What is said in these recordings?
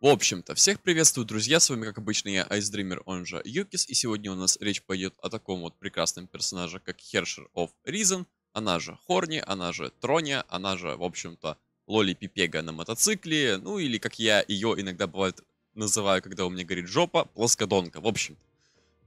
В общем-то, всех приветствую, друзья, с вами как обычно я, Айсдример, он же Юкис, и сегодня у нас речь пойдет о таком вот прекрасном персонаже, как Хершер of Reason, она же Хорни, она же Троня, она же, в общем-то, Лоли Пипега на мотоцикле, ну или как я ее иногда бывает называю, когда у меня горит жопа, плоскодонка, в общем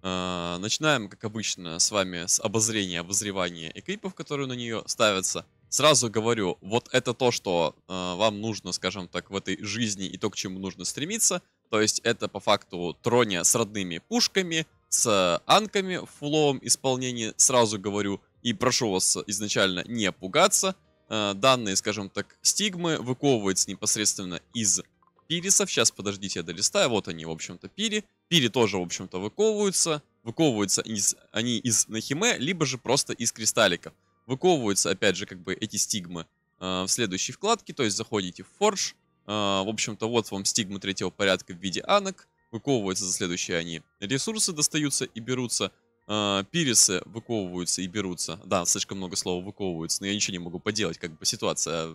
-то. Э, начинаем, как обычно, с вами с обозрения, обозревания эклипов, которые на нее ставятся – сразу говорю, вот это то, что э, вам нужно, скажем так, в этой жизни и то, к чему нужно стремиться. То есть это по факту троня с родными пушками, с анками в фуловом исполнении, сразу говорю, и прошу вас изначально не пугаться. Э, данные, скажем так, стигмы выковываются непосредственно из пирисов. Сейчас, подождите, я долистаю. Вот они, в общем-то, пири. Пири тоже, в общем-то, выковываются. Выковываются из, они из нахиме, либо же просто из кристалликов. Выковываются, опять же, как бы эти стигмы э, в следующей вкладке, то есть заходите в Forge. Э, а, в общем-то, вот вам стигмы третьего порядка в виде анок. Выковываются за следующие они. Ресурсы достаются и берутся. Э, пирисы выковываются и берутся. Да, слишком много слова выковываются, но я ничего не могу поделать, как бы ситуация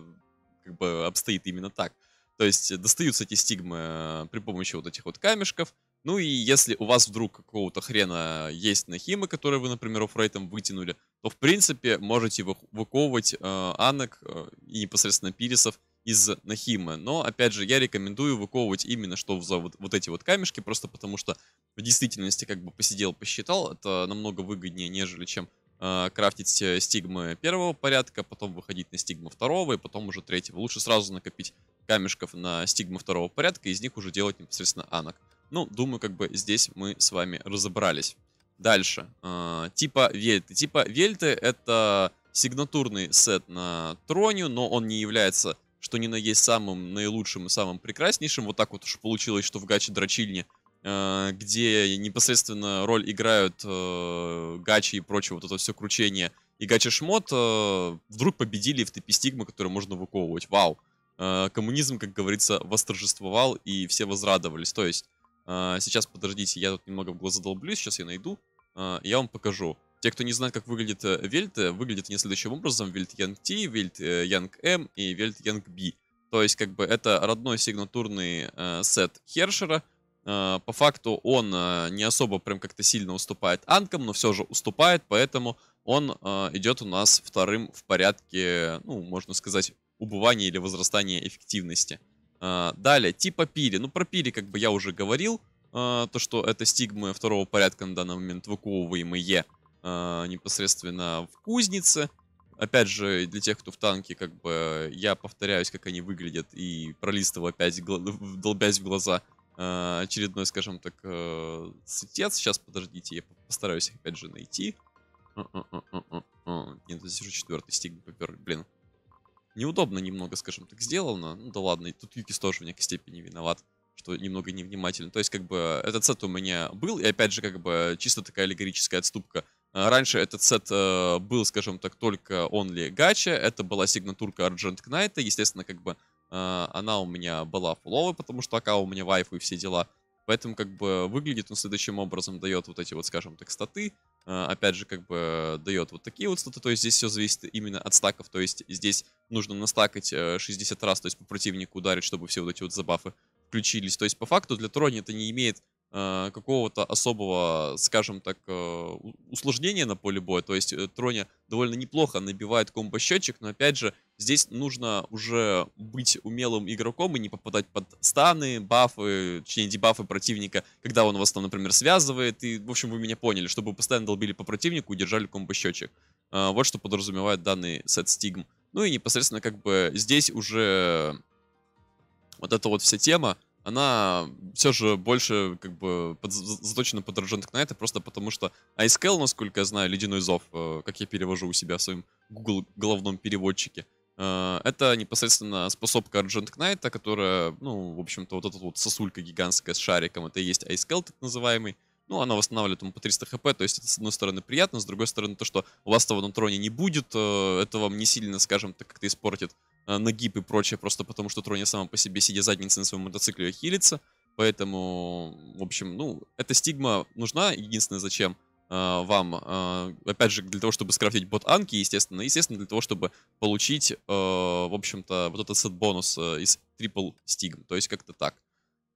как бы обстоит именно так. То есть достаются эти стигмы при помощи вот этих вот камешков. Ну и если у вас вдруг какого-то хрена есть нахимы, которые вы, например, офрейтом вытянули, то в принципе можете выковывать э, анок э, и непосредственно пирисов из нахимы. Но, опять же, я рекомендую выковывать именно что за вот, вот эти вот камешки, просто потому что в действительности как бы посидел, посчитал, это намного выгоднее, нежели чем э, крафтить э, стигмы первого порядка, потом выходить на стигмы второго и потом уже третьего. Лучше сразу накопить камешков на стигмы второго порядка и из них уже делать непосредственно анок. Ну, думаю, как бы здесь мы с вами разобрались. Дальше. Э, типа вельты. Типа вельты это сигнатурный сет на троне, но он не является, что ни на есть, самым наилучшим и самым прекраснейшим. Вот так вот уж получилось, что в гаче дрочильни, а, где непосредственно роль играют э, гачи и прочее, вот это все кручение, и Гача шмот э, вдруг победили в топе стигмы, которые можно выковывать. Вау! Э, коммунизм, как говорится, восторжествовал, и все возрадовались. То есть а, сейчас, подождите, я тут немного в глаза долблюсь, сейчас я найду, а, я вам покажу. Те, кто не знает, как выглядит э, вельт, э, выглядит не следующим образом. Вельт Янг Т, Вельт э, Янг М эм и Вельт Янг Б. То есть, как бы, это родной сигнатурный э, сет Хершера. Э, по факту он э, не особо прям как-то сильно уступает Анкам, но все же уступает, поэтому он э, идет у нас вторым в порядке, ну, можно сказать, убывания или возрастания эффективности. А, далее, типа пили. Ну, про пили, как бы я уже говорил, а, то, что это стигмы второго порядка на данный момент выковываемые а, непосредственно в кузнице. Опять же, для тех, кто в танке, как бы я повторяюсь, как они выглядят, и пролистываю опять, долбясь в глаза очередной, скажем так, цитец. Э, Сейчас, подождите, я постараюсь их опять же найти. Нет, здесь уже четвертый стигм поперли, блин неудобно немного, скажем так, сделано. Ну да ладно, и тут Юкис тоже в некой степени виноват, что немного невнимателен. То есть, как бы, этот сет у меня был, и опять же, как бы, чисто такая аллегорическая отступка. А, раньше этот сет э, был, скажем так, только Only гача Это была сигнатурка Argent Knight. Естественно, как бы э, она у меня была фуловая, потому что АК у меня вайф и все дела. Поэтому как бы выглядит он следующим образом. Дает вот эти вот, скажем так, статы. Э, опять же, как бы э, дает вот такие вот статы то есть здесь все зависит именно от стаков, то есть здесь нужно настакать 60 э, раз, то есть по противнику ударить, чтобы все вот эти вот забафы включились, то есть по факту для Трони это не имеет Э, какого-то особого, скажем так, э, усложнения на поле боя. То есть э, Троня довольно неплохо набивает комбо-счетчик, но опять же, здесь нужно уже быть умелым игроком и не попадать под станы, бафы, точнее дебафы противника, когда он вас там, например, связывает. И, в общем, вы меня поняли, чтобы постоянно долбили по противнику и держали комбо-счетчик. Вот что подразумевает данный сет стигм. Ну и непосредственно как бы здесь уже вот эта вот вся тема, она все же больше как бы под, заточена под Argent Knight, просто потому что ISKL, насколько я знаю, Ледяной Зов, э, как я перевожу у себя в своем Google головном переводчике, э, это непосредственно способка Argent Knight, которая, ну, в общем-то, вот эта вот сосулька гигантская с шариком, это и есть ISKL так называемый, ну, она восстанавливает ему по 300 хп, то есть это, с одной стороны, приятно, с другой стороны, то, что у вас того на троне не будет, э, это вам не сильно, скажем так, как-то испортит Э, нагиб и прочее, просто потому что Троня сама по себе, сидя задницей на своем мотоцикле, хилится. Поэтому, в общем, ну, эта стигма нужна. Единственное, зачем э, вам, э, опять же, для того, чтобы скрафтить бот Анки, естественно, естественно, для того, чтобы получить, э, в общем-то, вот этот сет-бонус э, из трипл стигм. То есть как-то так.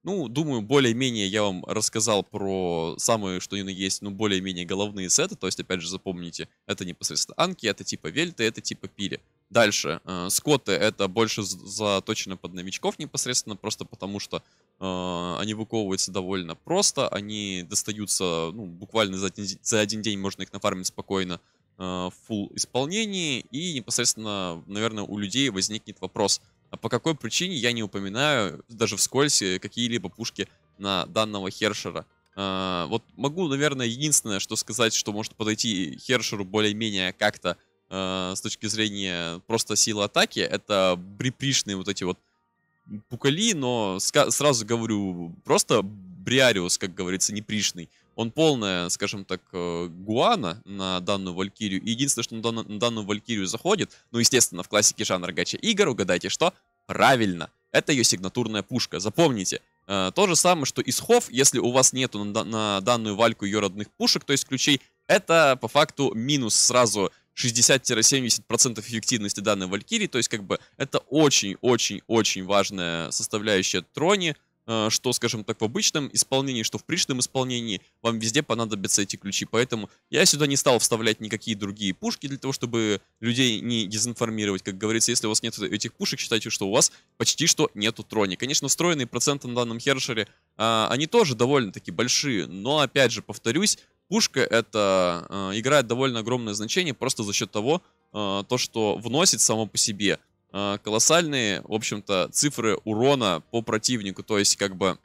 Ну, думаю, более-менее я вам рассказал про самые, что ни на есть, ну, более-менее головные сеты. То есть, опять же, запомните, это непосредственно анки, это типа вельты, это типа пили. Дальше. Э, скоты это больше заточено под новичков непосредственно, просто потому что э, они выковываются довольно просто, они достаются, ну, буквально за один, за один день можно их нафармить спокойно э, в full исполнении, и непосредственно, наверное, у людей возникнет вопрос, а по какой причине я не упоминаю даже вскользь какие-либо пушки на данного Хершера. Э, вот могу, наверное, единственное, что сказать, что может подойти Хершеру более-менее как-то э, с точки зрения просто силы атаки, это брипришные вот эти вот пукали, но сразу говорю, просто Бриариус, как говорится, непришный. Он полная, скажем так, э, гуана на данную Валькирию. И единственное, что на, дан на данную Валькирию заходит, ну, естественно, в классике жанра гача игр, угадайте что? Правильно, это ее сигнатурная пушка. Запомните, э, то же самое, что из хов, если у вас нету на, на данную вальку ее родных пушек, то есть ключей, это по факту минус сразу 60-70% эффективности данной Валькирии. То есть, как бы, это очень-очень-очень важная составляющая Трони, э, что, скажем так, в обычном исполнении, что в пришлом исполнении, вам везде понадобятся эти ключи. Поэтому я сюда не стал вставлять никакие другие пушки для того, чтобы людей не дезинформировать. Как говорится, если у вас нет этих пушек, считайте, что у вас почти что нету трони. Конечно, встроенные проценты на данном хершере, а, они тоже довольно-таки большие, но, опять же, повторюсь, пушка это э, играет довольно огромное значение просто за счет того, э, то, что вносит само по себе э, колоссальные, в общем-то, цифры урона по противнику. То есть, как бы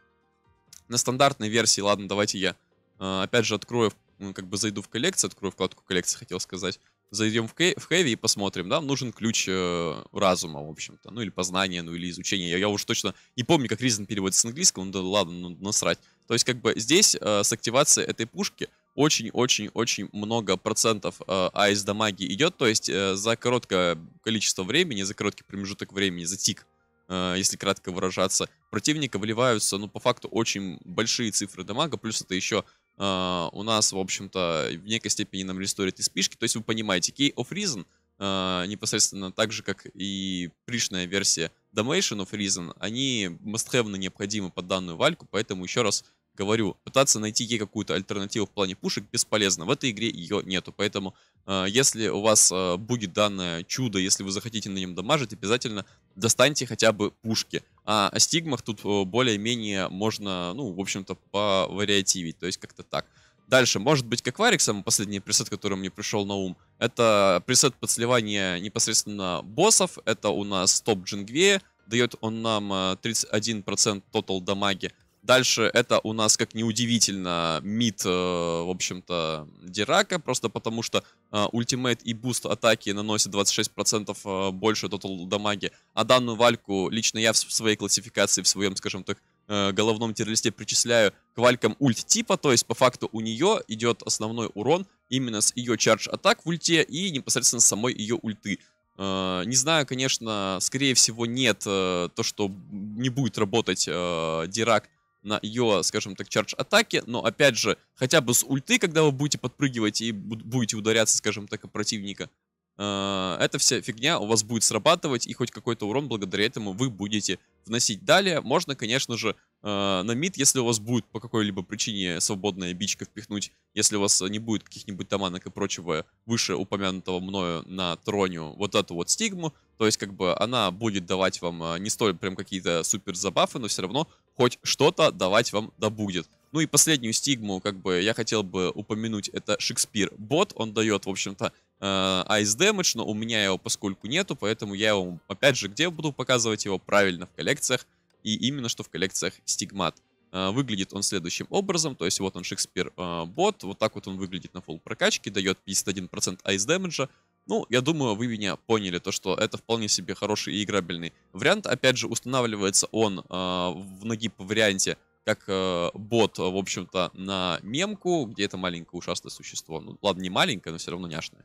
на стандартной версии, ладно, давайте я э, опять же открою, как бы зайду в коллекцию, открою вкладку коллекции, хотел сказать. Зайдем в, кей- в Heavy и посмотрим. да, нужен ключ э, разума, в общем-то. Ну или познание, ну или изучение. Я, я уже точно не помню, как Reason переводится с английского. Ну да ладно, ну насрать. То есть как бы здесь э, с активацией этой пушки очень-очень-очень много процентов э, АС дамаги идет, то есть э, за короткое количество времени, за короткий промежуток времени, за тик, э, если кратко выражаться, противника выливаются, ну, по факту, очень большие цифры дамага, плюс это еще э, у нас, в общем-то, в некой степени нам ресторит и спишки, то есть вы понимаете, Key of Reason э, непосредственно так же, как и пришная версия Damation of Reason, они must необходимы под данную вальку, поэтому еще раз говорю, пытаться найти ей какую-то альтернативу в плане пушек бесполезно. В этой игре ее нету. Поэтому, э, если у вас э, будет данное чудо, если вы захотите на нем дамажить, обязательно достаньте хотя бы пушки. А о стигмах тут э, более-менее можно, ну, в общем-то, повариативить. То есть как-то так. Дальше, может быть, как Варик, самый последний пресет, который мне пришел на ум, это пресет под непосредственно боссов, это у нас топ джингве дает он нам 31% э, тотал дамаги, Дальше это у нас, как неудивительно, мид, э, в общем-то, Дирака, просто потому что э, ультимейт и буст атаки наносят 26% э, больше тотал дамаги, а данную вальку лично я в своей классификации, в своем, скажем так, головном террористе причисляю к валькам ульт типа, то есть по факту у нее идет основной урон именно с ее чардж атак в ульте и непосредственно самой ее ульты. Не знаю, конечно, скорее всего нет то, что не будет работать Дирак на ее, скажем так, чардж атаки, но, опять же, хотя бы с ульты, когда вы будете подпрыгивать и будете ударяться, скажем так, о противника, э, эта вся фигня у вас будет срабатывать, и хоть какой-то урон благодаря этому вы будете вносить далее. Можно, конечно же, э, на мид, если у вас будет по какой-либо причине свободная бичка впихнуть, если у вас не будет каких-нибудь таманок и прочего выше упомянутого мною на троне, вот эту вот стигму, то есть как бы она будет давать вам э, не столь прям какие-то супер забафы, но все равно хоть что-то давать вам да будет. Ну и последнюю стигму, как бы, я хотел бы упомянуть, это Шекспир Бот. Он дает, в общем-то, э, Ice Damage, но у меня его поскольку нету, поэтому я его, опять же, где буду показывать его правильно в коллекциях, и именно что в коллекциях стигмат. Э, выглядит он следующим образом, то есть вот он Шекспир э, бот, вот так вот он выглядит на фул прокачке, дает 51% айс дэмэджа, ну, я думаю, вы меня поняли, то что это вполне себе хороший и играбельный вариант. Опять же, устанавливается он э, в нагиб варианте как э, бот, в общем-то, на мемку, где это маленькое ушастое существо. Ну, ладно, не маленькое, но все равно няшное.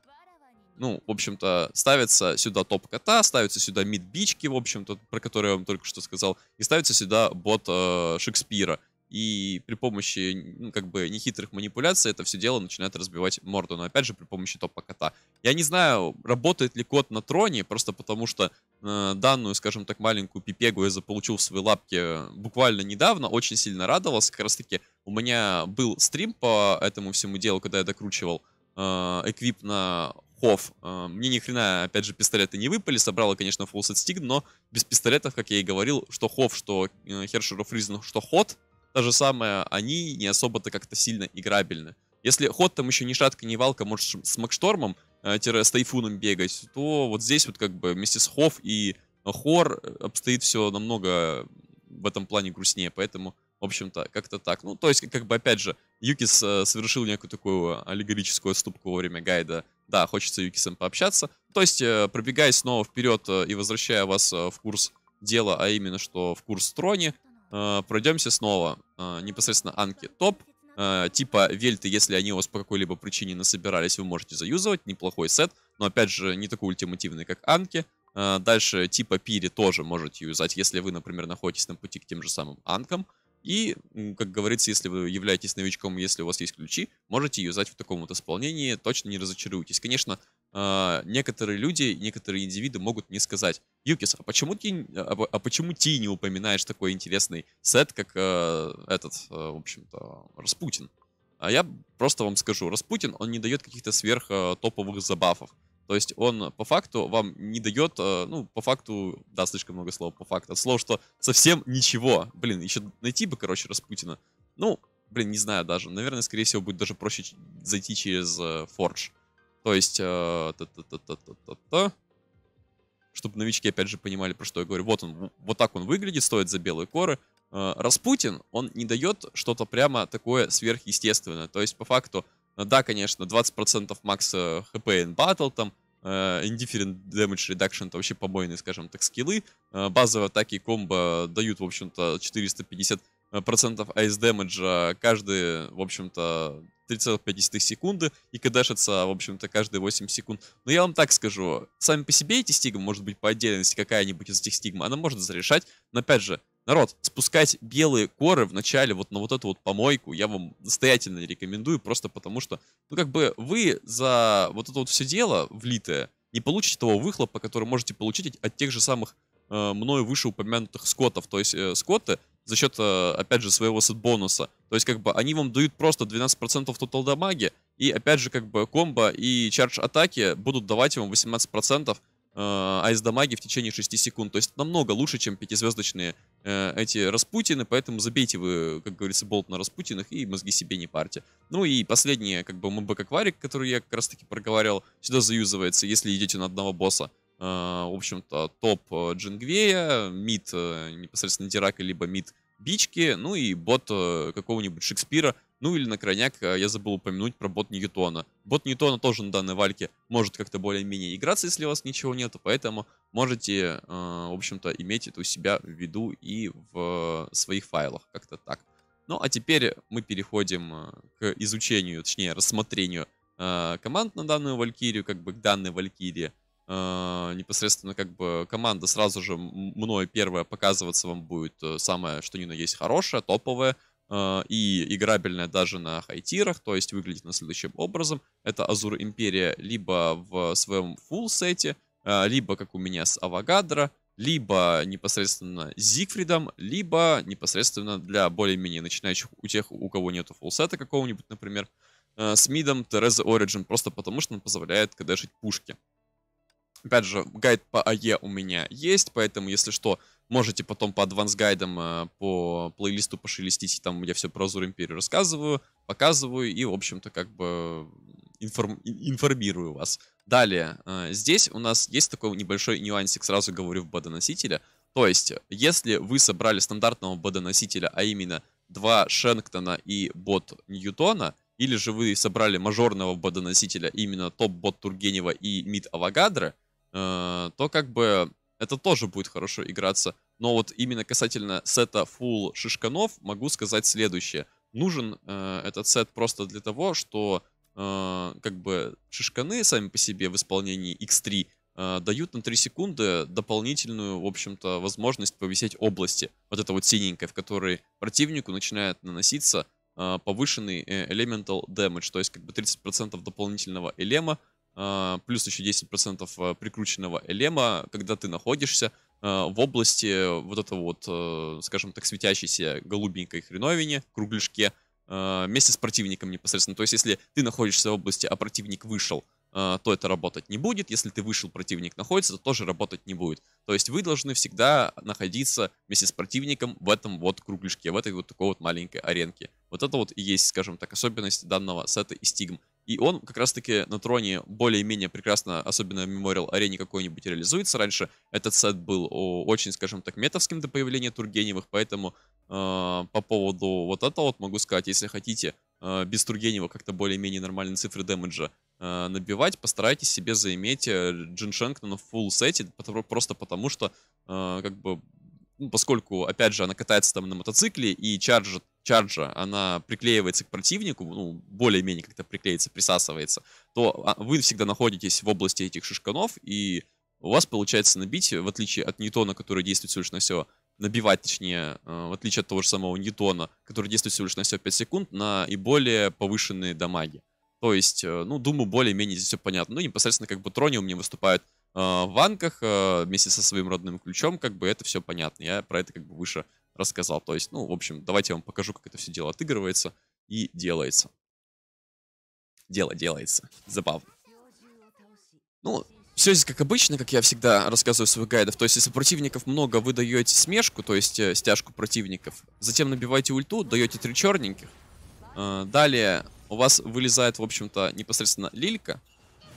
Ну, в общем-то, ставится сюда топ-кота, ставится сюда мид-бички, в общем-то, про которые я вам только что сказал, и ставится сюда бот э, Шекспира и при помощи ну, как бы нехитрых манипуляций это все дело начинает разбивать морду, но опять же при помощи топа кота. Я не знаю, работает ли код на троне, просто потому что э, данную, скажем так, маленькую пипегу я заполучил в свои лапки буквально недавно, очень сильно радовался, как раз таки у меня был стрим по этому всему делу, когда я докручивал э, эквип на Хофф. Э, мне ни хрена, опять же, пистолеты не выпали. Собрала, конечно, фулл стиг, но без пистолетов, как я и говорил, что хов, что Хершеров э, Ризен, что Ход, та же самая, они не особо-то как-то сильно играбельны. Если ход там еще ни шатка, ни валка, может с Макштормом, э, тире, с Тайфуном бегать, то вот здесь вот как бы вместе с Хофф и Хор э, обстоит все намного в этом плане грустнее, поэтому, в общем-то, как-то так. Ну, то есть, как бы, опять же, Юкис э, совершил некую такую аллегорическую отступку во время гайда. Да, хочется Юкисом пообщаться. То есть, пробегая снова вперед и возвращая вас в курс дела, а именно, что в курс трони, э, пройдемся снова. Э, непосредственно Анки топ. Э, типа вельты, если они у вас по какой-либо причине насобирались, вы можете заюзывать. Неплохой сет, но опять же не такой ультимативный, как Анки. Э, дальше типа Пири тоже можете юзать, если вы, например, находитесь на пути к тем же самым Анкам. И, как говорится, если вы являетесь новичком, если у вас есть ключи, можете юзать в таком вот исполнении, точно не разочаруйтесь. Конечно, а, некоторые люди, некоторые индивиды могут мне сказать, Юкис, а почему ты, а, а, почему ты не упоминаешь такой интересный сет, как э, этот, э, в общем-то, Распутин? А я просто вам скажу, Распутин, он не дает каких-то сверх э, топовых забавов. То есть он по факту вам не дает, э, ну, по факту, да, слишком много слов по факту, слово, что совсем ничего. Блин, еще найти бы, короче, Распутина. Ну, блин, не знаю даже. Наверное, скорее всего, будет даже проще зайти через э, Forge. То есть, э, чтобы новички опять же понимали, про что я говорю. Вот он, вот так он выглядит, стоит за белые коры. Э, Распутин, он не дает что-то прямо такое сверхъестественное. То есть, по факту, э, да, конечно, 20% макс хп in battle, там, э, Indifferent Damage Reduction, это вообще побойные, скажем так, скиллы. базовые атаки и комбо дают, в общем-то, 450% айс дэмэджа. Каждый, в общем-то, 3,5 секунды и кдашится, в общем-то, каждые 8 секунд. Но я вам так скажу, сами по себе эти стигмы, может быть, по отдельности какая-нибудь из этих стигм, она может зарешать, но опять же, Народ, спускать белые коры вначале вот на вот эту вот помойку я вам настоятельно рекомендую, просто потому что, ну как бы вы за вот это вот все дело влитое не получите того выхлопа, который можете получить от тех же самых э, мною вышеупомянутых скотов. То есть э, скоты за счет, э, опять же, своего сет-бонуса. То есть, как бы, они вам дают просто 12% тотал дамаги, и, опять же, как бы, комбо и чардж атаки будут давать вам 18% э, айс дамаги в течение 6 секунд. То есть, намного лучше, чем пятизвездочные э, эти Распутины, поэтому забейте вы, как говорится, болт на Распутинах и мозги себе не парьте. Ну и последнее, как бы, МБК-кварик, который я как раз-таки проговорил, сюда заюзывается, если идете на одного босса. Э, в общем-то, топ э, Джингвея, мид э, непосредственно Дирака, либо мид Бички, ну и бот какого-нибудь Шекспира, ну или на крайняк я забыл упомянуть про бот Ньютона. Бот Ньютона тоже на данной вальке может как-то более-менее играться, если у вас ничего нету, поэтому можете, в общем-то, иметь это у себя в виду и в своих файлах, как-то так. Ну а теперь мы переходим к изучению, точнее рассмотрению команд на данную валькирию, как бы к данной валькирии. Э, непосредственно как бы команда сразу же мной первая показываться вам будет э, самое, что ни на есть хорошее, топовое э, и играбельное даже на хайтирах, то есть выглядит на следующим образом. Это Азур Империя либо в своем full сете, либо как у меня с Авагадра, либо непосредственно Зигфридом, либо непосредственно для более-менее начинающих, у тех, у кого нету фулсета какого-нибудь, например, с мидом Тереза Ориджин, просто потому что он позволяет кдэшить пушки. Опять же, гайд по АЕ у меня есть, поэтому, если что, можете потом по адванс-гайдам, э, по плейлисту пошелестить, там я все про Азур Империю рассказываю, показываю и, в общем-то, как бы информ... информирую вас. Далее, э, здесь у нас есть такой небольшой нюансик, сразу говорю, в бодоносителя. То есть, если вы собрали стандартного бодоносителя, а именно два Шенктона и бот Ньютона, или же вы собрали мажорного бодоносителя, именно топ-бот Тургенева и мид Авагадра, Э, то как бы это тоже будет хорошо играться. Но вот именно касательно сета full шишканов могу сказать следующее. Нужен э, этот сет просто для того, что э, как бы шишканы сами по себе в исполнении X3 э, дают на 3 секунды дополнительную, в общем-то, возможность повисеть области. Вот это вот синенькое, в которой противнику начинает наноситься э, повышенный э, elemental damage, то есть как бы 30% дополнительного элема, а, плюс еще 10% а, прикрученного элема, когда ты находишься а, в области вот этого вот, скажем так, светящейся голубенькой хреновине, кругляшке, вместе с противником непосредственно. То есть, если ты находишься в области, а противник вышел, то это работать не будет. Если ты вышел, противник находится, то тоже работать не будет. То есть вы должны всегда находиться вместе с противником в этом вот кругляшке, в этой вот такой вот маленькой аренке. Вот это вот и есть, скажем так, особенность данного сета и стигм. И он как раз-таки на троне более-менее прекрасно, особенно в Memorial арене какой-нибудь реализуется. Раньше этот сет был очень, скажем так, метовским до появления Тургеневых, поэтому э, по поводу вот этого вот могу сказать, если хотите э, без Тургенева как-то более-менее нормальные цифры дэмэджа э, набивать, постарайтесь себе заиметь э, Джин Шенктона в фулл сете, просто потому что э, как бы ну, поскольку, опять же, она катается там на мотоцикле и чаржит чарджа, она приклеивается к противнику, ну, более-менее как-то приклеится, присасывается, то а, вы всегда находитесь в области этих шишканов, и у вас получается набить, в отличие от Ньютона, который действует всего лишь на все, набивать, точнее, э, в отличие от того же самого Ньютона, который действует всего лишь на все 5 секунд, на и более повышенные дамаги. То есть, э, ну, думаю, более-менее здесь все понятно. Ну, непосредственно как бы Трониум не выступает э, в ванках вместе со своим родным ключом, как бы это все понятно. Я про это как бы выше рассказал. То есть, ну, в общем, давайте я вам покажу, как это все дело отыгрывается и делается. Дело делается. Забавно. Ну, все здесь как обычно, как я всегда рассказываю в своих гайдов. То есть, если противников много, вы даете смешку, то есть э, стяжку противников. Затем набиваете ульту, даете три черненьких. Э, а, далее у вас вылезает, в общем-то, непосредственно лилька.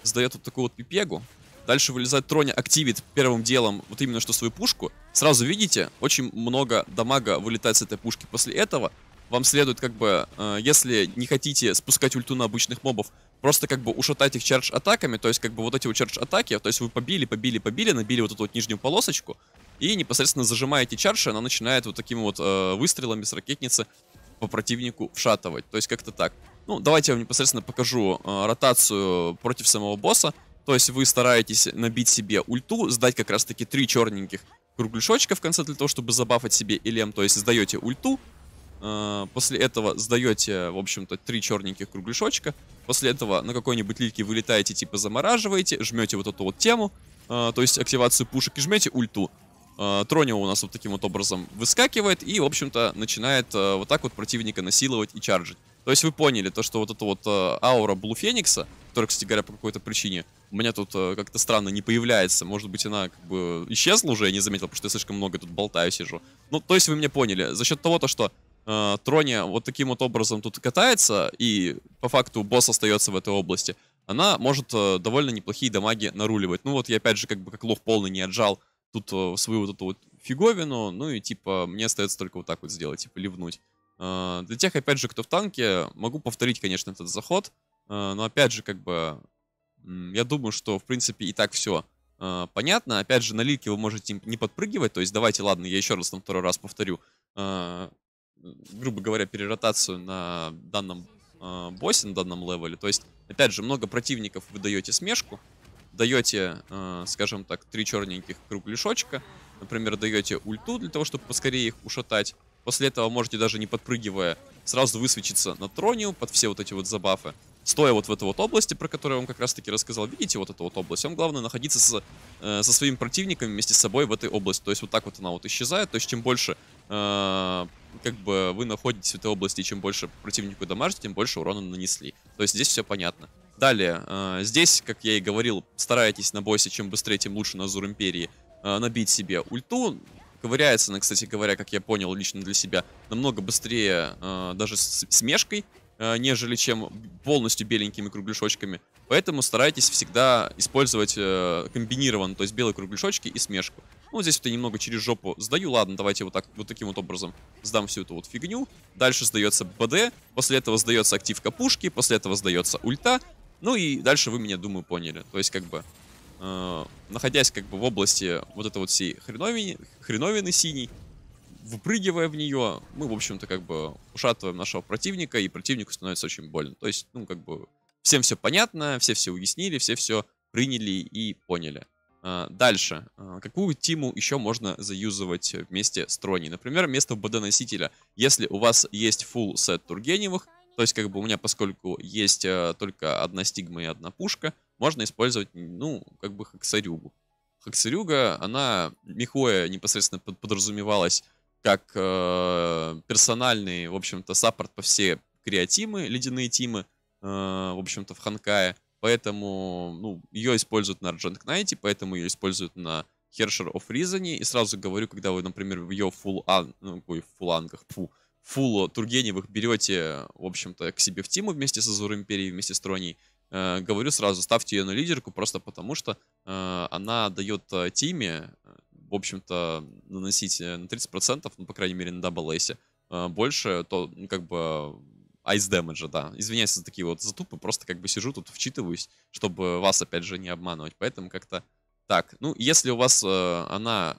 Сдает вот такую вот пипегу. Дальше вылезает Троня, активит первым делом вот именно что свою пушку. Сразу видите, очень много дамага вылетает с этой пушки. После этого вам следует как бы, э, если не хотите спускать ульту на обычных мобов, просто как бы ушатать их чардж атаками, то есть как бы вот эти вот чардж атаки, то есть вы побили, побили, побили, набили вот эту вот нижнюю полосочку, и непосредственно зажимаете чардж, и она начинает вот такими вот э, выстрелами с ракетницы по противнику вшатывать, то есть как-то так. Ну, давайте я вам непосредственно покажу э, ротацию против самого босса, то есть вы стараетесь набить себе ульту, сдать как раз таки три черненьких кругляшочка в конце для того, чтобы забафать себе элем. То есть сдаете ульту, э, после этого сдаете, в общем-то, три черненьких кругляшочка. После этого на какой-нибудь лильке вылетаете, типа замораживаете, жмете вот эту вот тему, э, то есть активацию пушек и жмете ульту. Э, Тронио у нас вот таким вот образом выскакивает и, в общем-то, начинает вот так вот противника насиловать и чаржить. То есть вы поняли, то, что вот эта вот э, аура Блу Феникса, которая, кстати говоря, по какой-то причине у меня тут э, как-то странно не появляется. Может быть, она как бы исчезла уже, я не заметил, потому что я слишком много тут болтаю, сижу. Ну, то есть вы меня поняли. За счет того, то, что э, Трони вот таким вот образом тут катается, и по факту босс остается в этой области, она может э, довольно неплохие дамаги наруливать. Ну вот я опять же как бы как лох полный не отжал тут э, свою вот эту вот фиговину, ну и типа мне остается только вот так вот сделать, типа ливнуть. Э, для тех, опять же, кто в танке, могу повторить, конечно, этот заход. Э, но, опять же, как бы, я думаю, что, в принципе, и так все э, понятно. Опять же, на лильке вы можете не подпрыгивать. То есть, давайте, ладно, я еще раз там второй раз повторю, грубо говоря, переротацию на данном боссе, на данном левеле. То есть, опять же, много противников вы даете смешку. Даете, скажем так, три черненьких кругляшочка. Например, даете ульту для того, чтобы поскорее их ушатать. После этого можете даже не подпрыгивая сразу высвечиться на тронию под все вот эти вот забафы. Стоя вот в этой вот области, про которую я вам как раз таки рассказал, видите вот эту вот область? Вам главное находиться со, э, со своим противником вместе с собой в этой области. То есть вот так вот она вот исчезает. То есть чем больше э, как бы вы находитесь в этой области, и чем больше противнику дамажите, тем больше урона нанесли. То есть здесь все понятно. Далее, э, здесь, как я и говорил, старайтесь на боссе, чем быстрее, тем лучше на Азур Империи, э, набить себе ульту. Ковыряется она, ну, кстати говоря, как я понял лично для себя, намного быстрее, э, даже с смешкой, э, нежели чем полностью беленькими кругляшочками. Поэтому старайтесь всегда использовать э, комбинированно, то есть белые кругляшочки и смешку. Ну, здесь вот я немного через жопу сдаю. Ладно, давайте вот, так, вот таким вот образом сдам всю эту вот фигню. Дальше сдается БД, после этого сдается активка пушки, после этого сдается ульта. Ну и дальше вы меня, думаю, поняли. То есть как бы Э, находясь как бы в области вот этой вот всей хреновины, хреновины синей, выпрыгивая в нее, мы, в общем-то, как бы ушатываем нашего противника, и противнику становится очень больно. То есть, ну, как бы, всем все понятно, все все уяснили, все все приняли и поняли. Э, дальше. Э, какую тиму еще можно заюзывать вместе с Троней? Например, вместо БД-носителя. Если у вас есть full сет Тургеневых, то есть, как бы у меня, поскольку есть э, только одна стигма и одна пушка, можно использовать, ну, как бы хаксарюгу. Хаксарюга, она, Михоя непосредственно под, подразумевалась как э, персональный, в общем-то, саппорт по все креатимы, ледяные тимы, э, в общем-то, в Ханкае. Поэтому, ну, ее используют на Argent Knight, поэтому ее используют на Хершер оф Reason. И сразу говорю, когда вы, например, в ее фул ан... ну, ой, фуллангах, фу, Фулу Тургеневых берете, в общем-то, к себе в тиму вместе с Азур Империей, вместе с Троней, э, говорю сразу, ставьте ее на лидерку, просто потому что э, она дает э, тиме, э, в общем-то, наносить э, на 30%, ну, по крайней мере, на даблэсе, э, больше, то, ну, как бы, айс дэмэджа, да. Извиняюсь за такие вот затупы, просто как бы сижу тут, вчитываюсь, чтобы вас, опять же, не обманывать. Поэтому как-то так. Ну, если у вас э, она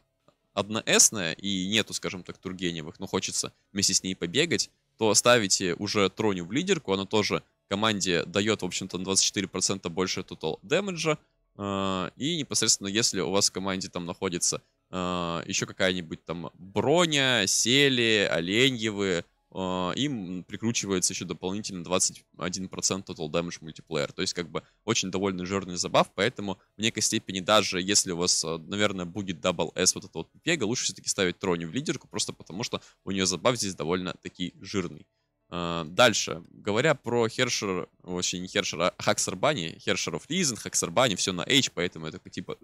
одноэсная и нету, скажем так, Тургеневых, но хочется вместе с ней побегать, то ставите э, уже Троню в лидерку, она тоже команде дает, в общем-то, на 24% больше total дэмэджа, и непосредственно, если у вас в команде там находится э, еще какая-нибудь там броня, сели, оленьевые, а, им прикручивается еще дополнительно 21% Total Damage Multiplayer. То есть, как бы, очень довольно жирный забав, поэтому в некой степени даже если у вас, а, наверное, будет Double S вот это вот пега, лучше все-таки ставить Троню в лидерку, просто потому что у нее забав здесь довольно-таки жирный. А, дальше, говоря про Хершер, вообще не Хершер, а Хаксербани, Хершер of Reason, Хаксербани, все на H, поэтому это типа,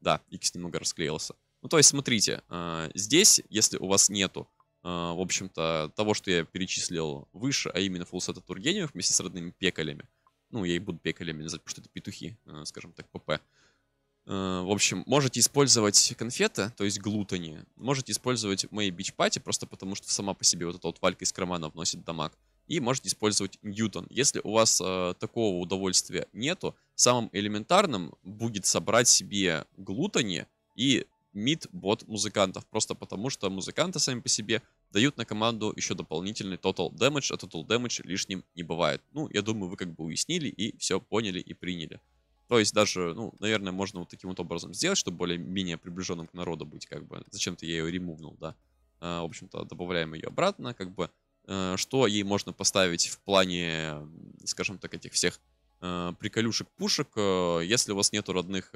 да, X немного расклеился. Ну, то есть, смотрите, здесь, если у вас нету а, в общем-то, того, что я перечислил выше, а именно фулсета Тургенев вместе с родными пекалями. Ну, я и буду пекалями называть, потому что это петухи, а, скажем так, ПП. А, в общем, можете использовать конфета, то есть глутани. Можете использовать мои бич пати, просто потому что сама по себе вот эта вот валька из кармана вносит дамаг. И можете использовать Ньютон. Если у вас э, такого удовольствия нету, самым элементарным будет собрать себе глутани и мид-бот музыкантов, просто потому что музыканты сами по себе дают на команду еще дополнительный total damage, а total damage лишним не бывает. Ну, я думаю, вы как бы уяснили и все поняли и приняли. То есть даже, ну, наверное, можно вот таким вот образом сделать, чтобы более-менее приближенным к народу быть, как бы. Зачем-то я ее ремувнул, да. А, в общем-то, добавляем ее обратно, как бы. А, что ей можно поставить в плане, скажем так, этих всех а, приколюшек-пушек, э, если у вас нету родных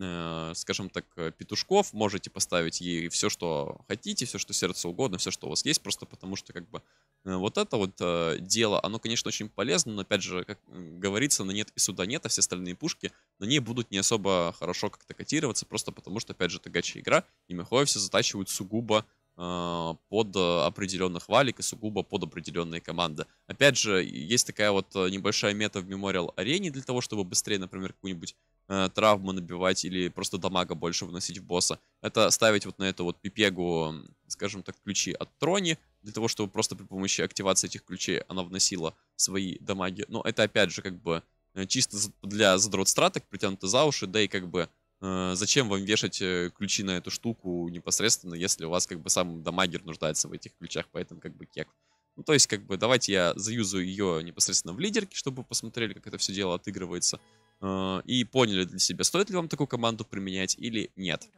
Э, скажем так, э, петушков, можете поставить ей все, что хотите, все, что сердце угодно, все, что у вас есть, просто потому что, как бы, э, вот это вот дело, оно, конечно, очень полезно, но, опять же, как говорится, на нет и суда нет, а все остальные пушки на ней будут не особо хорошо как-то котироваться, просто потому что, опять же, это гача игра, и Михоя все затачивают сугубо а, под определенных валик и сугубо под определенные команды. Опять же, есть такая вот э, небольшая мета в мемориал арене для того, чтобы быстрее, например, какую-нибудь э, травму набивать или просто дамага больше выносить в босса. Это ставить вот на эту вот пипегу, скажем так, ключи от трони, для того, чтобы просто при помощи активации этих ключей она вносила свои дамаги. Но это опять же как бы э, чисто для задрот страток притянуто за уши, да и как бы Э, зачем вам вешать э, ключи на эту штуку непосредственно, если у вас как бы сам дамагер нуждается в этих ключах, поэтому как бы кек. Ну, то есть, как бы, давайте я заюзаю ее непосредственно в лидерке, чтобы посмотрели, как это все дело отыгрывается. Э, и поняли для себя, стоит ли вам такую команду применять или нет.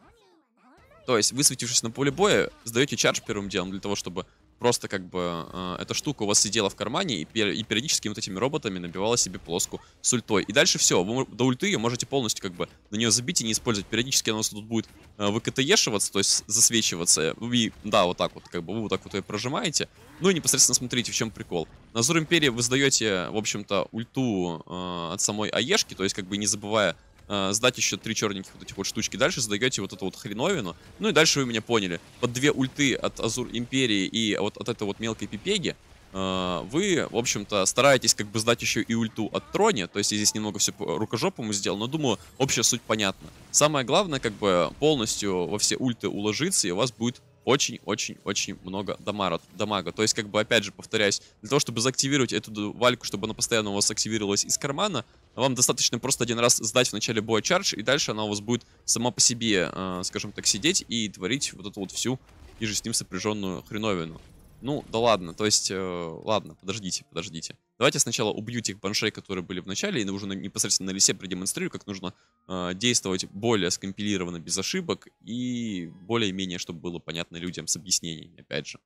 То есть, высветившись на поле боя, сдаете чардж первым делом для того, чтобы Просто как бы э, эта штука у вас сидела в кармане и, и периодически вот этими роботами набивала себе плоску с ультой. И дальше все, вы до ульты ее можете полностью как бы на нее забить и не использовать. Периодически она у вас тут будет э, а, ВКТЕшиваться, то есть засвечиваться. И, да, вот так вот, как бы вы вот так вот ее прожимаете. Ну и непосредственно смотрите, в чем прикол. На Зур Империи вы сдаете, в общем-то, ульту э, от самой Аешки, то есть как бы не забывая Э, сдать еще три черненьких вот этих вот штучки. Дальше сдаете вот эту вот хреновину. Ну и дальше вы меня поняли. Под две ульты от Азур Империи и вот от этой вот мелкой пипеги э, вы, в общем-то, стараетесь как бы сдать еще и ульту от троне, то есть я здесь немного все рукожопом сделал, но думаю, общая суть понятна. Самое главное, как бы полностью во все ульты уложиться, и у вас будет очень-очень-очень много дамара, дамага. То есть, как бы, опять же, повторяюсь, для того, чтобы заактивировать эту вальку, чтобы она постоянно у вас активировалась из кармана, вам достаточно просто один раз сдать в начале боя чардж, и дальше она у вас будет сама по себе, э, скажем так, сидеть и творить вот эту вот всю и же с ним сопряженную хреновину. Ну, да ладно, то есть, э, ладно, подождите, подождите. Давайте сначала убью тех баншей, которые были в начале, и уже на, непосредственно на лесе продемонстрирую, как нужно э, действовать более скомпилированно, без ошибок, и более-менее, чтобы было понятно людям с объяснениями, опять же.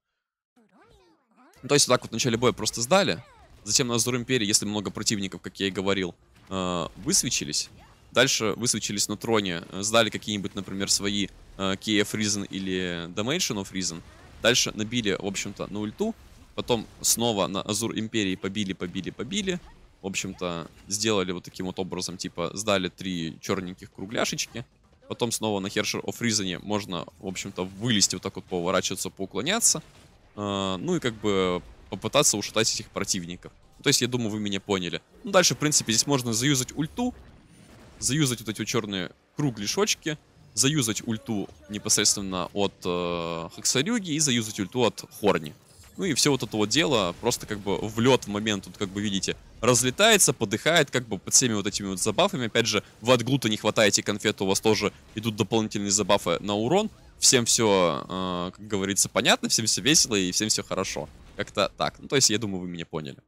То есть, вот так вот в начале боя просто сдали, затем на Азур Империи, если много противников, как я и говорил, э, высвечились, дальше высвечились на троне, э, сдали какие-нибудь, например, свои э, KF Reason или Damation of Reason, Дальше набили, в общем-то, на ульту. Потом снова на Азур Империи побили, побили, побили. В общем-то, сделали вот таким вот образом, типа, сдали три черненьких кругляшечки. Потом снова на Хершер оф Ризане можно, в общем-то, вылезти вот так вот, поворачиваться, поуклоняться. Э, ну и как бы попытаться ушатать этих противников. То есть, я думаю, вы меня поняли. Ну, дальше, в принципе, здесь можно заюзать ульту, заюзать вот эти вот черные кругляшочки, заюзать ульту непосредственно от э, Хаксарюги и заюзать ульту от Хорни. Ну и все вот это вот дело просто как бы в лед в момент, тут вот, как бы видите, разлетается, подыхает как бы под всеми вот этими вот забафами. Опять же, вы от глута не хватаете конфет у вас тоже идут дополнительные забафы на урон. Всем все, э, как говорится, понятно, всем все весело и всем все хорошо. Как-то так. Ну то есть я думаю, вы меня поняли.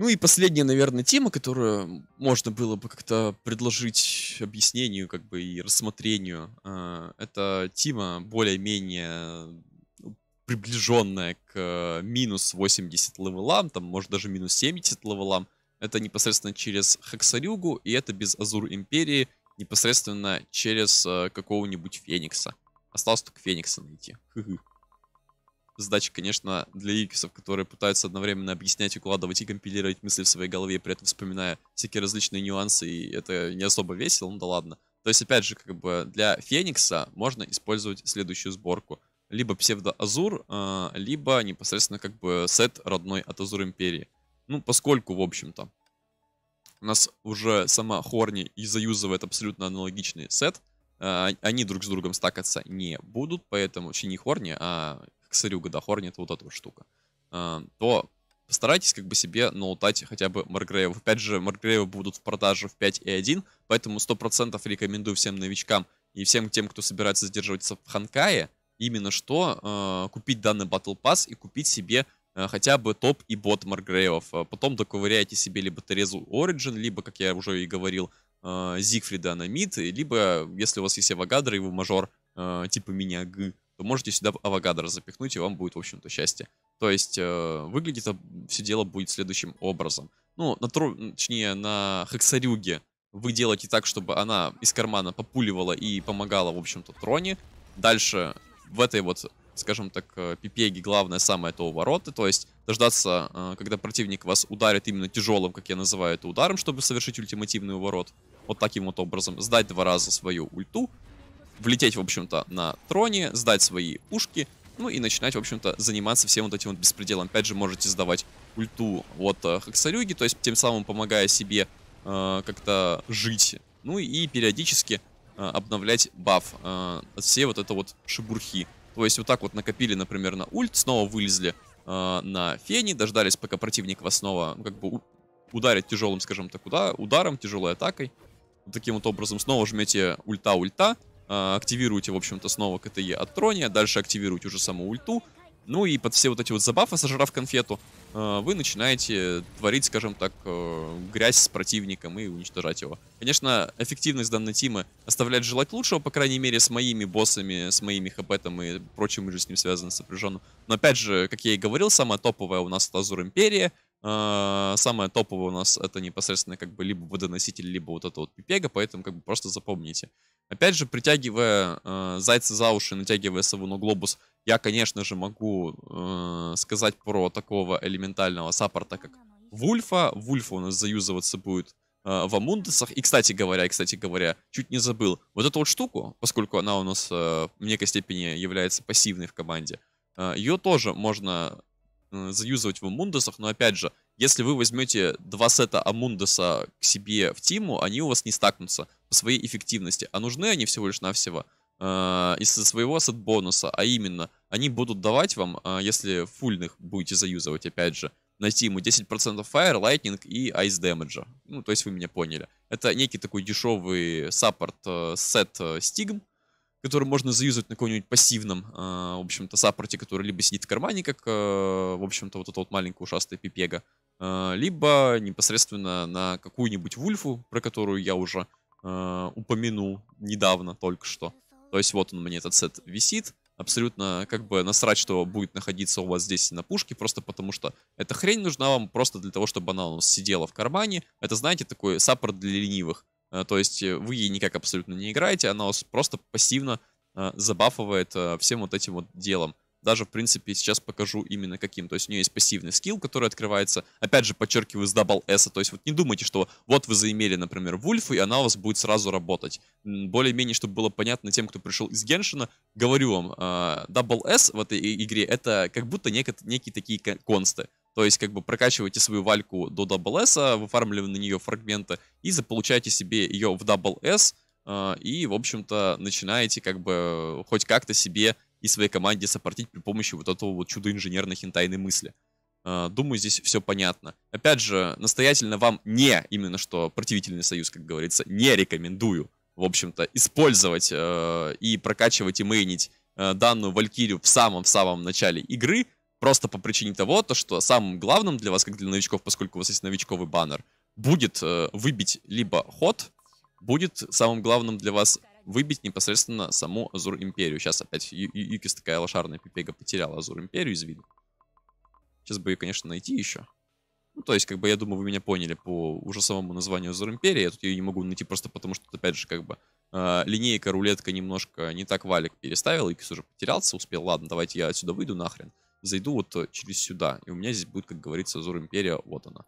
Ну и последняя, наверное, тема, которую можно было бы как-то предложить объяснению, как бы и рассмотрению, а, это тема более-менее ну, приближенная к минус 80 левелам, там, может, даже минус 70 левелам. Это непосредственно через Хаксарюгу, и это без Азур Империи, непосредственно через а, какого-нибудь Феникса. Осталось только Феникса найти. Хы-хы. Задача, конечно, для икисов, которые пытаются одновременно объяснять, укладывать и компилировать мысли в своей голове, при этом вспоминая всякие различные нюансы, и это не особо весело, ну да ладно. То есть, опять же, как бы для Феникса можно использовать следующую сборку. Либо псевдо-Азур, э, либо непосредственно как бы сет родной от Азур Империи. Ну, поскольку, в общем-то, у нас уже сама Хорни и заюзывает абсолютно аналогичный сет, э, они друг с другом стакаться не будут, поэтому, вообще не Хорни, а Ксарюга, да, Хорнит, вот эта вот штука, э, то постарайтесь как бы себе наутать хотя бы маргрейв. Опять же, Маргрейва будут в продаже в 5 и 1, поэтому 100% рекомендую всем новичкам и всем тем, кто собирается задерживаться в Ханкае, именно что э, купить данный Battle Pass и купить себе э, хотя бы топ и бот Маргрейвов. Э, потом доковыряйте себе либо Терезу Ориджин, либо, как я уже и говорил, э, Зигфрида на мид, либо, если у вас есть Эвагадр, его мажор э, типа меня Г, то можете сюда авогадро запихнуть, и вам будет, в общем-то, счастье. То есть э, выглядит все дело будет следующим образом. Ну, на тру... точнее, на Хексарюге вы делаете так, чтобы она из кармана популивала и помогала, в общем-то, троне. Дальше в этой вот, скажем так, э, пипеге главное самое то увороты, то есть дождаться, э, когда противник вас ударит именно тяжелым, как я называю это, ударом, чтобы совершить ультимативный уворот. Вот таким вот образом. Сдать два раза свою ульту, влететь, в общем-то, на троне, сдать свои пушки, ну и начинать, в общем-то, заниматься всем вот этим вот беспределом. Опять же, можете сдавать ульту от э, Хаксарюги, то есть тем самым помогая себе э, как-то жить. Ну и периодически э, обновлять баф э, от вот это вот шебурхи. То есть вот так вот накопили, например, на ульт, снова вылезли э, на фени, дождались, пока противник вас снова ну, как бы ударит тяжелым, скажем так, удар, ударом, тяжелой атакой. Вот таким вот образом снова жмете ульта-ульта, а, активируете, в общем-то, снова КТЕ от троне дальше активируете уже саму ульту, ну и под все вот эти вот забафы, сожрав конфету, а, вы начинаете творить, скажем так, э, грязь с противником и уничтожать его. Конечно, эффективность данной тимы оставляет желать лучшего, по крайней мере, с моими боссами, с моими хэпэтом и прочим уже с ним связано сопряженным. Но опять же, как я и говорил, самая топовая у нас это Азур Империя — а, самое топовое у нас это непосредственно как бы либо водоноситель, либо вот это вот пипега, поэтому как бы просто запомните. Опять же, притягивая э, зайца за уши, натягивая сову на глобус, я, конечно же, могу э, сказать про такого элементального саппорта, как Вульфа. Вульфа у нас заюзываться будет э, в Амундесах. И, кстати говоря, и, кстати говоря, чуть не забыл, вот эту вот штуку, поскольку она у нас э, в некой степени является пассивной в команде, ее тоже можно заюзывать в амундесах, но опять же, если вы возьмете два сета амундеса к себе в тиму, они у вас не стакнутся по своей эффективности, а нужны они всего лишь навсего э, а, из своего сет бонуса, а именно, они будут давать вам, э, если фульных будете заюзывать, опять же, на тиму 10% Fire, Lightning и Ice Damage. Ну, то есть вы меня поняли. Это некий такой дешевый саппорт э, сет э, стигм, который можно заюзать на каком-нибудь пассивном, а, в общем-то, саппорте, который либо сидит в кармане, как, а, в общем-то, вот эта вот маленькая ушастая пипега, а, либо непосредственно на какую-нибудь вульфу, про которую я уже упомянул недавно только что. То есть вот он мне этот сет висит, абсолютно как бы насрать, что будет находиться у вас здесь на пушке, просто потому что эта хрень нужна вам просто для того, чтобы она у нас сидела в кармане. Это, знаете, такой саппорт для ленивых. Э, то есть э, вы ей никак абсолютно не играете, она вас просто пассивно э, забафывает всем вот этим вот делом. Даже, в принципе, сейчас покажу именно каким. То есть у нее есть пассивный скилл, который открывается, опять же, подчеркиваю, с дабл S. То есть вот не думайте, что вот вы заимели, например, вульф и она у вас будет сразу работать. Более-менее, чтобы было понятно тем, кто пришел из Геншина, говорю вам, дабл S в этой игре это как будто нек некие такие консты. То есть, как бы прокачиваете свою вальку до дабл S, а, выфармливаете на нее фрагменты и заполучаете себе ее в дабл S, а, и, в общем-то, начинаете как бы хоть как-то себе и своей команде сопортить при помощи вот этого вот чуда инженерной хентайной мысли. А, думаю, здесь все понятно. Опять же, настоятельно вам не, именно что противительный союз, как говорится, не рекомендую, в общем-то, использовать и прокачивать и мейнить данную Валькирию в самом-самом начале игры, Просто по причине того, то, что самым главным для вас, как для новичков, поскольку у вас есть новичковый баннер, будет э, выбить либо ход, будет самым главным для вас выбить непосредственно саму Азур Империю. Сейчас опять Юкис такая лошарная пипега потеряла Азур Империю из виду. Сейчас бы ее, конечно, найти еще. Ну, то есть, как бы, я думаю, вы меня поняли по уже самому названию Азур Империи. Я тут ее не могу найти просто потому, что, опять же, как бы, э, линейка, рулетка немножко не так валик переставила. Юкис уже потерялся, успел. Ладно, давайте я отсюда выйду нахрен зайду вот э, через сюда, и у меня здесь будет, как говорится, Зор Империя, вот она.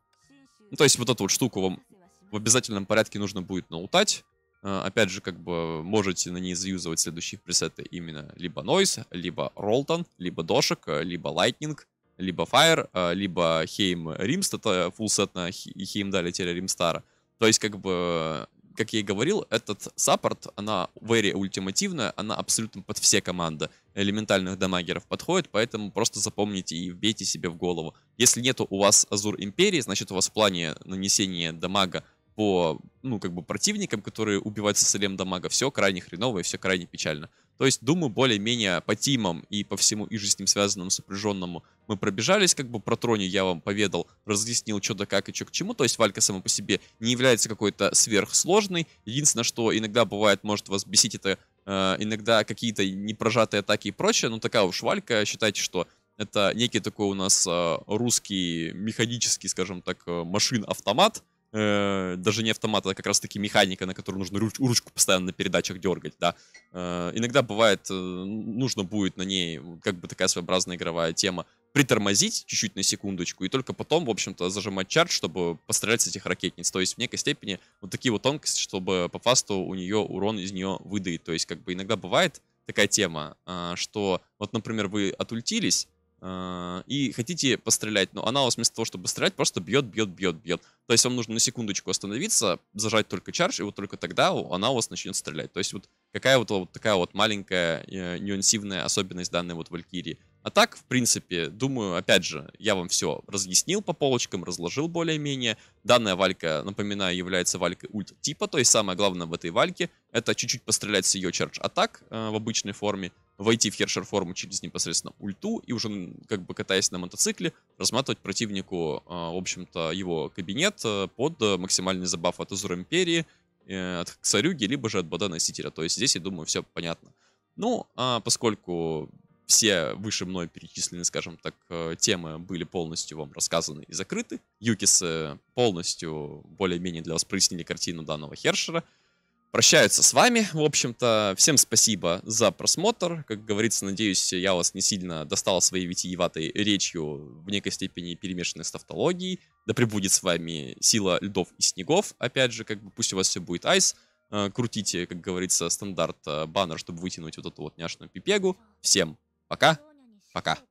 Ну, то есть вот эту вот штуку вам в обязательном порядке нужно будет наутать. Э, опять же, как бы можете на ней заюзывать следующие пресеты именно либо Noise, либо Ролтон, либо Дошек, э, либо Lightning, либо Fire, либо Хейм Римст, это фуллсет на Хейм Дали Теля Римстара. То есть, как бы как я и говорил, этот саппорт, она very ультимативная, она абсолютно под все команды элементальных дамагеров подходит, поэтому просто запомните и вбейте себе в голову. Если нету у вас Азур Империи, значит у вас в плане нанесения дамага по, ну, как бы противникам, которые убивают со солем дамага, все крайне хреново и все крайне печально. То есть, думаю, более-менее по тимам и по всему иже с ним связанному сопряженному мы пробежались, как бы про троне я вам поведал, разъяснил, что да как и что к чему. То есть, Валька сама по себе не является какой-то сверхсложной. Единственное, что иногда бывает, может вас бесить, это э, иногда какие-то непрожатые атаки и прочее. Но ну, такая уж Валька, считайте, что это некий такой у нас э, русский механический, скажем так, э, машин-автомат, э, даже не автомат, а как раз-таки механика, на которую нужно руч- ручку постоянно на передачах дергать, да. Э, иногда бывает, э, нужно будет на ней, как бы такая своеобразная игровая тема, притормозить чуть-чуть на секундочку и только потом, в общем-то, зажимать чарт, чтобы пострелять с этих ракетниц. То есть в некой степени вот такие вот тонкости, чтобы по фасту у нее урон из нее выдает. То есть как бы иногда бывает такая тема, э, что вот, например, вы отультились, Э, и хотите пострелять, но она у вас вместо того, чтобы стрелять, просто бьет, бьет, бьет, бьет. То есть вам нужно на секундочку остановиться, зажать только чардж, и вот только тогда она у вас начнет стрелять. То есть вот какая вот, вот такая вот маленькая э, нюансивная особенность данной вот Валькирии. А так, в принципе, думаю, опять же, я вам все разъяснил по полочкам, разложил более-менее. Данная валька, напоминаю, является валькой ульт типа, то есть самое главное в этой вальке это чуть-чуть пострелять с ее чардж атак э, в обычной форме войти в Хершер форму через непосредственно ульту и уже как бы катаясь на мотоцикле рассматривать противнику, а, в общем-то, его кабинет э, под э, максимальный забав от Азур Империи, э, от Ксарюги, либо же от Бада Носителя. То есть здесь, я думаю, все понятно. Ну, а поскольку все выше мной перечисленные, скажем так, темы были полностью вам рассказаны и закрыты, Юкисы полностью более-менее для вас прояснили картину данного Хершера — прощаются с вами, в общем-то. Всем спасибо за просмотр. Как говорится, надеюсь, я вас не сильно достал своей витиеватой речью в некой степени перемешанной с тавтологией. Да пребудет с вами сила льдов и снегов. Опять же, как бы пусть у вас все будет айс. Э, крутите, как говорится, стандарт э, баннер, чтобы вытянуть вот эту вот няшную пипегу. Всем пока. Пока.